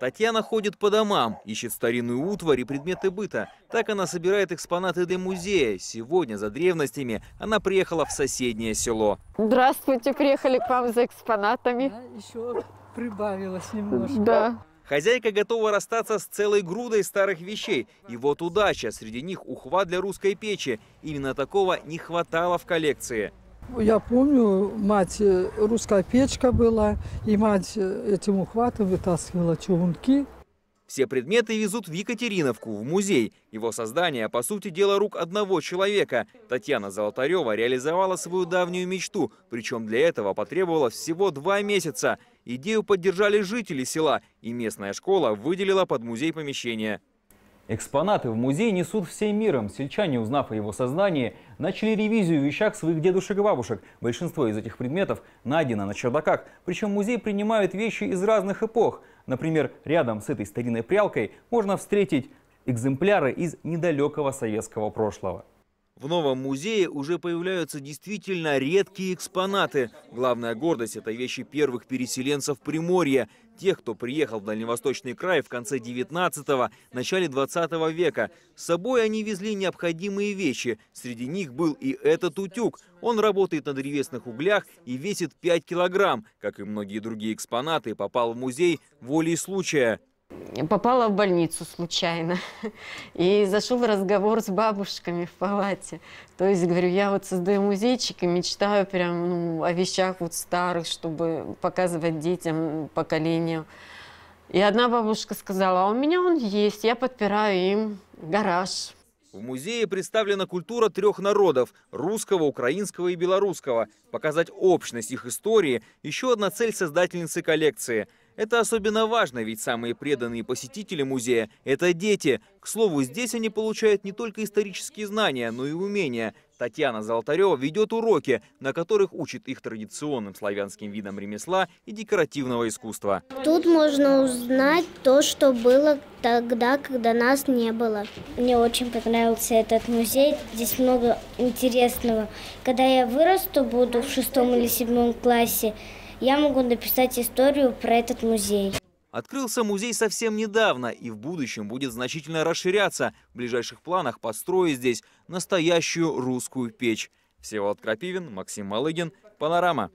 Татьяна ходит по домам, ищет старинную утварь и предметы быта. Так она собирает экспонаты для музея. Сегодня за древностями она приехала в соседнее село. Здравствуйте, приехали к вам за экспонатами. Да, еще прибавилось немножко. Да. Хозяйка готова расстаться с целой грудой старых вещей. И вот удача. Среди них ухва для русской печи. Именно такого не хватало в коллекции. Я помню, мать, э, русская печка была, и мать э, этим ухватом вытаскивала чугунки. Все предметы везут в Екатериновку, в музей. Его создание, по сути дело рук одного человека. Татьяна Золотарева реализовала свою давнюю мечту. Причем для этого потребовалось всего два месяца. Идею поддержали жители села, и местная школа выделила под музей помещение. Экспонаты в музей несут всем миром. Сельчане, узнав о его сознании, начали ревизию в вещах своих дедушек и бабушек. Большинство из этих предметов найдено на чердаках. Причем музей принимает вещи из разных эпох. Например, рядом с этой старинной прялкой можно встретить экземпляры из недалекого советского прошлого. В новом музее уже появляются действительно редкие экспонаты. Главная гордость – это вещи первых переселенцев Приморья, тех, кто приехал в Дальневосточный край в конце 19-го, начале 20 века. С собой они везли необходимые вещи. Среди них был и этот утюг. Он работает на древесных углях и весит 5 килограмм. Как и многие другие экспонаты, попал в музей волей случая попала в больницу случайно. И зашел разговор с бабушками в палате. То есть, говорю, я вот создаю музейчик и мечтаю прям ну, о вещах вот старых, чтобы показывать детям, поколению. И одна бабушка сказала, а у меня он есть, я подпираю им гараж. В музее представлена культура трех народов – русского, украинского и белорусского. Показать общность их истории – еще одна цель создательницы коллекции – это особенно важно, ведь самые преданные посетители музея – это дети. К слову, здесь они получают не только исторические знания, но и умения. Татьяна Золотарева ведет уроки, на которых учит их традиционным славянским видам ремесла и декоративного искусства. Тут можно узнать то, что было тогда, когда нас не было. Мне очень понравился этот музей. Здесь много интересного. Когда я вырасту, буду в шестом или седьмом классе – я могу написать историю про этот музей. Открылся музей совсем недавно и в будущем будет значительно расширяться. В ближайших планах построить здесь настоящую русскую печь. Всеволод Крапивин, Максим Малыгин, Панорама.